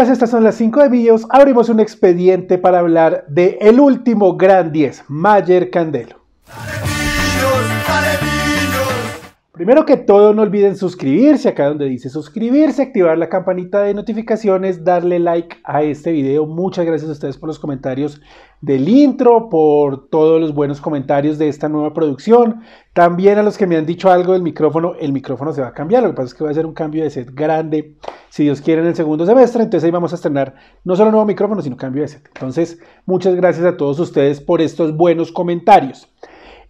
estas son las 5 de videos, Abrimos un expediente para hablar de el último gran 10, Mayer Candelo. Primero que todo, no olviden suscribirse acá donde dice suscribirse, activar la campanita de notificaciones, darle like a este video. Muchas gracias a ustedes por los comentarios del intro, por todos los buenos comentarios de esta nueva producción. También a los que me han dicho algo del micrófono, el micrófono se va a cambiar. Lo que pasa es que va a ser un cambio de set grande, si Dios quiere, en el segundo semestre. Entonces ahí vamos a estrenar no solo nuevo micrófono, sino cambio de set. Entonces, muchas gracias a todos ustedes por estos buenos comentarios.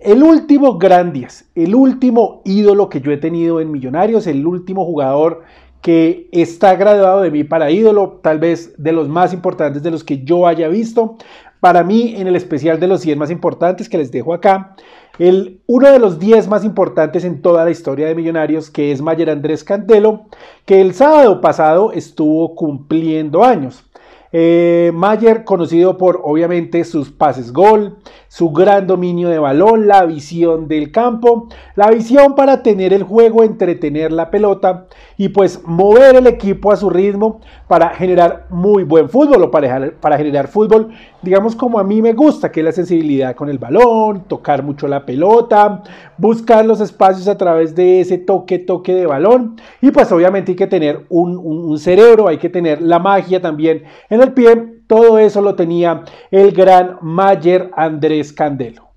El último gran el último ídolo que yo he tenido en Millonarios, el último jugador que está graduado de mí para ídolo, tal vez de los más importantes de los que yo haya visto. Para mí, en el especial de los 100 más importantes que les dejo acá, el, uno de los 10 más importantes en toda la historia de Millonarios, que es Mayer Andrés Candelo, que el sábado pasado estuvo cumpliendo años. Eh, Mayer, conocido por obviamente sus pases gol, su gran dominio de balón, la visión del campo, la visión para tener el juego, entretener la pelota y pues mover el equipo a su ritmo para generar muy buen fútbol o para, generar fútbol, digamos como a mí me gusta, que es la sensibilidad con el balón, tocar mucho la pelota, buscar los espacios a través de ese toque, toque de balón y pues obviamente hay que tener un, cerebro, hay que tener la magia también en el pie, todo eso lo tenía el gran Mayer Andrés Candelo.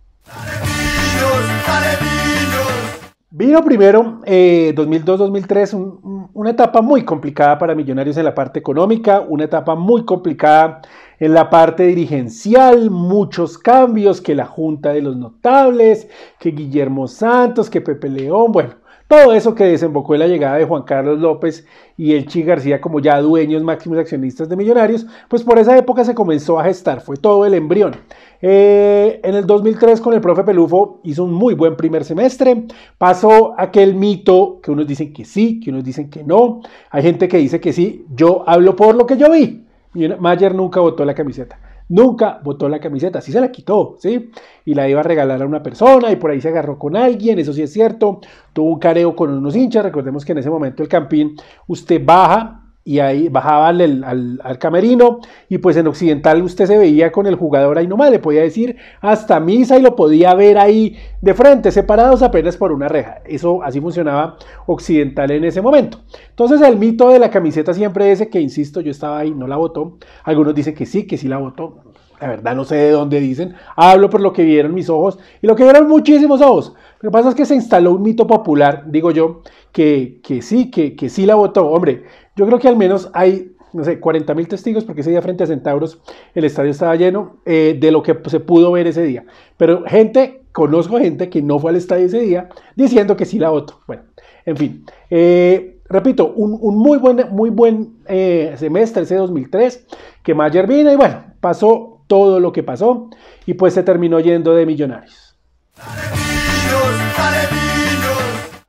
Vino primero 2002-2003, eh, una etapa muy complicada para Millonarios en la parte económica, una etapa muy complicada en la parte dirigencial, muchos cambios, que la Junta de los Notables, que Guillermo Santos, que Pepe León, bueno, todo eso que desembocó en la llegada de Juan Carlos López y el Chi García como ya dueños máximos accionistas de Millonarios, pues por esa época se comenzó a gestar, fue todo el embrión. Eh, en el 2003 con el profe Pelufo hizo un muy buen primer semestre, pasó aquel mito que unos dicen que sí, que unos dicen que no, hay gente que dice que sí, yo hablo por lo que yo vi, Mayer nunca votó la camiseta nunca botó la camiseta, sí se la quitó, ¿sí? Y la iba a regalar a una persona y por ahí se agarró con alguien, eso sí es cierto, tuvo un careo con unos hinchas, recordemos que en ese momento el campín, usted baja y ahí bajaban al, al, camerino y pues en Occidental usted se veía con el jugador ahí nomás, le podía decir hasta misa y lo podía ver ahí de frente, separados apenas por una reja. Eso así funcionaba Occidental en ese momento. Entonces el mito de la camiseta siempre ese que, insisto, yo estaba ahí, no la votó. Algunos dicen que sí, que sí la votó. La verdad no sé de dónde dicen, hablo por lo que vieron mis ojos y lo que vieron muchísimos ojos. Lo que pasa es que se instaló un mito popular, digo yo, que, sí, que, que sí la votó. Hombre, yo creo que al menos hay, no sé, 40 mil testigos, porque ese día frente a Centauros el estadio estaba lleno eh, de lo que se pudo ver ese día. Pero gente, conozco gente que no fue al estadio ese día diciendo que sí la otro. Bueno, en fin. Eh, repito, un, muy buen, muy buen eh, semestre, ese 2003, que Mayer vino y bueno, pasó todo lo que pasó y pues se terminó yendo de Millonarios.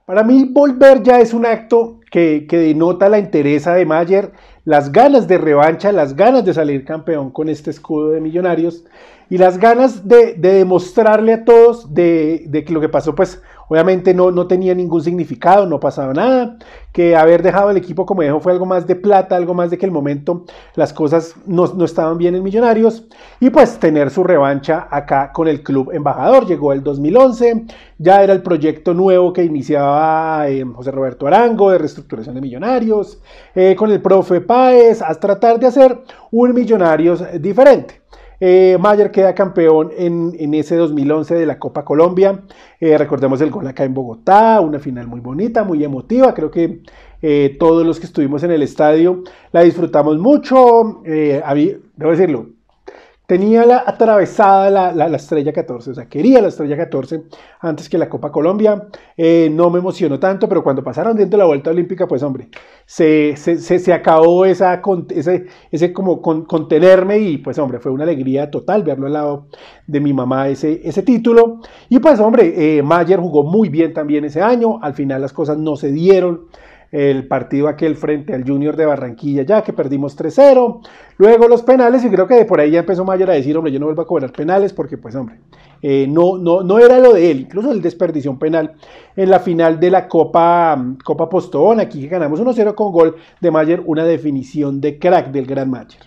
Para mí, volver ya es un acto que, denota la interés de Mayer, las ganas de revancha, las ganas de salir campeón con este escudo de Millonarios y las ganas de, demostrarle a todos de, que lo que pasó, pues obviamente no, no tenía ningún significado, no pasaba nada, que haber dejado el equipo como dijo, fue algo más de plata, algo más de que el momento las cosas no, no estaban bien en Millonarios, y pues tener su revancha acá con el club embajador. Llegó el 2011, ya era el proyecto nuevo que iniciaba eh, José Roberto Arango de reestructuración de Millonarios, eh, con el profe Páez, a tratar de hacer un Millonarios diferente. Eh, Mayer queda campeón en, ese 2011 de la Copa Colombia. Eh, recordemos el gol acá en Bogotá, una final muy bonita, muy emotiva. Creo que eh, todos los que estuvimos en el estadio la disfrutamos mucho. debo decirlo, Tenía la, atravesada la, estrella 14, o sea, quería la estrella 14 antes que la Copa Colombia. Eh, no me emocionó tanto, pero cuando pasaron dentro de la vuelta olímpica, pues hombre, se, se, acabó esa, ese, como contenerme y pues hombre, fue una alegría total verlo al lado de mi mamá ese, ese título. Y pues hombre, eh, Mayer jugó muy bien también ese año, al final las cosas no se dieron el partido aquel frente al Junior de Barranquilla, ya que perdimos 3-0. Luego los penales, y creo que de por ahí ya empezó Mayer a decir, hombre, yo no vuelvo a cobrar penales porque, pues, hombre, eh, no, no, no era lo de él. Incluso el desperdicio penal en la final de la Copa, Copa Postón, aquí ganamos 1-0 con gol de Mayer, una definición de crack del gran Mayer.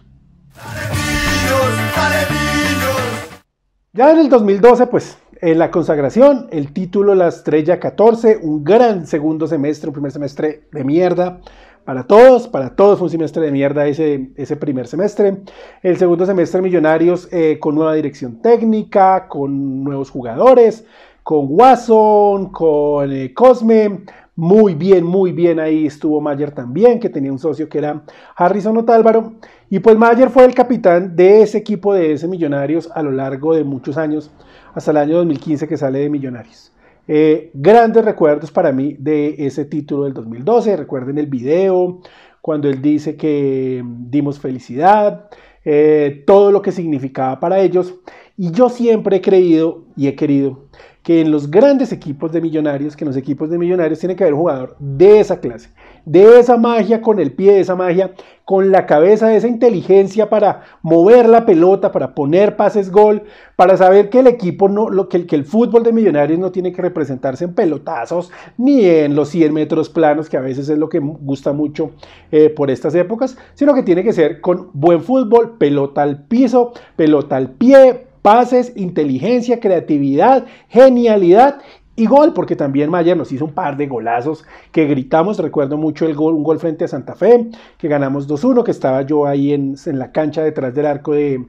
Ya en el 2012, pues en eh, la consagración, el título La Estrella 14, un gran segundo semestre, un primer semestre de mierda para todos, para todos fue un semestre de mierda ese, ese primer semestre. El segundo semestre Millonarios eh, con nueva dirección técnica, con nuevos jugadores, con Watson, con eh, Cosme, muy bien, muy bien ahí estuvo Mayer también, que tenía un socio que era Harrison Otálvaro. Y pues Mayer fue el capitán de ese equipo de ese Millonarios a lo largo de muchos años, hasta el año 2015 que sale de Millonarios. Eh, grandes recuerdos para mí de ese título del 2012. Recuerden el video, cuando él dice que mm, dimos felicidad, eh, todo lo que significaba para ellos. Y yo siempre he creído y he querido que en los grandes equipos de millonarios, que en los equipos de millonarios tiene que haber un jugador de esa clase, de esa magia con el pie, de esa magia con la cabeza, de esa inteligencia para mover la pelota, para poner pases gol, para saber que el equipo no, lo, que, el, que el fútbol de millonarios no tiene que representarse en pelotazos ni en los 100 metros planos, que a veces es lo que gusta mucho eh, por estas épocas, sino que tiene que ser con buen fútbol, pelota al piso, pelota al pie, pases, inteligencia, creatividad, genialidad y gol, porque también Mayer nos hizo un par de golazos que gritamos. Recuerdo mucho el gol, un gol frente a Santa Fe, que ganamos 2-1, que estaba yo ahí en, la cancha detrás del arco de,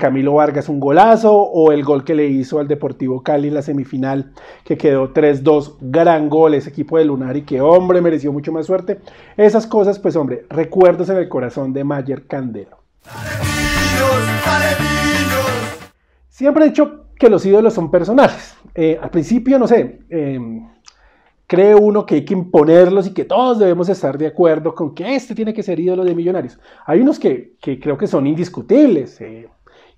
Camilo Vargas, un golazo, o el gol que le hizo al Deportivo Cali en la semifinal, que quedó 3-2, gran gol, ese equipo de Lunari, que hombre, mereció mucho más suerte. Esas cosas, pues hombre, recuerdos en el corazón de Mayer Candelo. Siempre he dicho que los ídolos son personajes. Eh, al principio, no sé, eh, cree uno que hay que imponerlos y que todos debemos estar de acuerdo con que este tiene que ser ídolo de millonarios. Hay unos que, creo que son indiscutibles. Eh,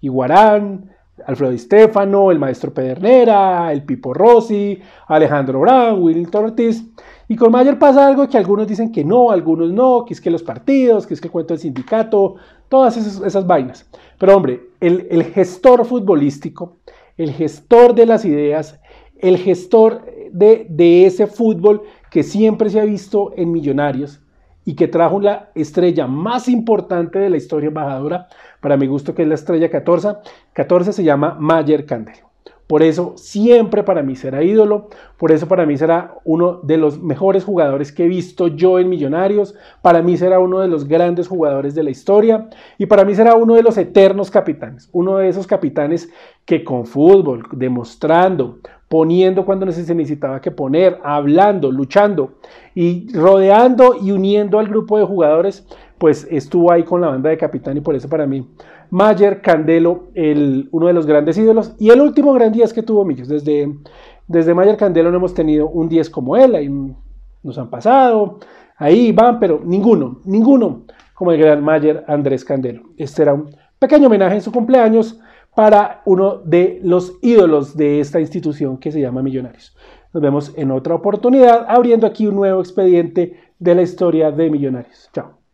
Iguarán, Alfredo Estefano, el maestro Pedernera, el Pipo Rossi, Alejandro Brown, Wilton Ortiz. Y con Mayer pasa algo que algunos dicen que no, algunos no, que es que los partidos, que es que el cuento del sindicato, todas esas vainas. Pero hombre, el, gestor futbolístico, el gestor de las ideas, el gestor de, de, ese fútbol que siempre se ha visto en Millonarios y que trajo la estrella más importante de la historia embajadora, para mi gusto que es la estrella 14, 14 se llama Mayer Candel. Por eso siempre para mí será ídolo, por eso para mí será uno de los mejores jugadores que he visto yo en Millonarios, para mí será uno de los grandes jugadores de la historia y para mí será uno de los eternos capitanes, uno de esos capitanes que con fútbol, demostrando, poniendo cuando se necesitaba que poner, hablando, luchando y rodeando y uniendo al grupo de jugadores, pues estuvo ahí con la banda de capitán y por eso para mí Mayer, Candelo, el, uno de los grandes ídolos, y el último gran 10 que tuvo Millonarios Desde, desde Mayer Candelo no hemos tenido un 10 como él, ahí nos han pasado, ahí van, pero ninguno, ninguno como el gran Mayer Andrés Candelo. Este era un pequeño homenaje en su cumpleaños para uno de los ídolos de esta institución que se llama Millonarios. Nos vemos en otra oportunidad abriendo aquí un nuevo expediente de la historia de Millonarios. Chao.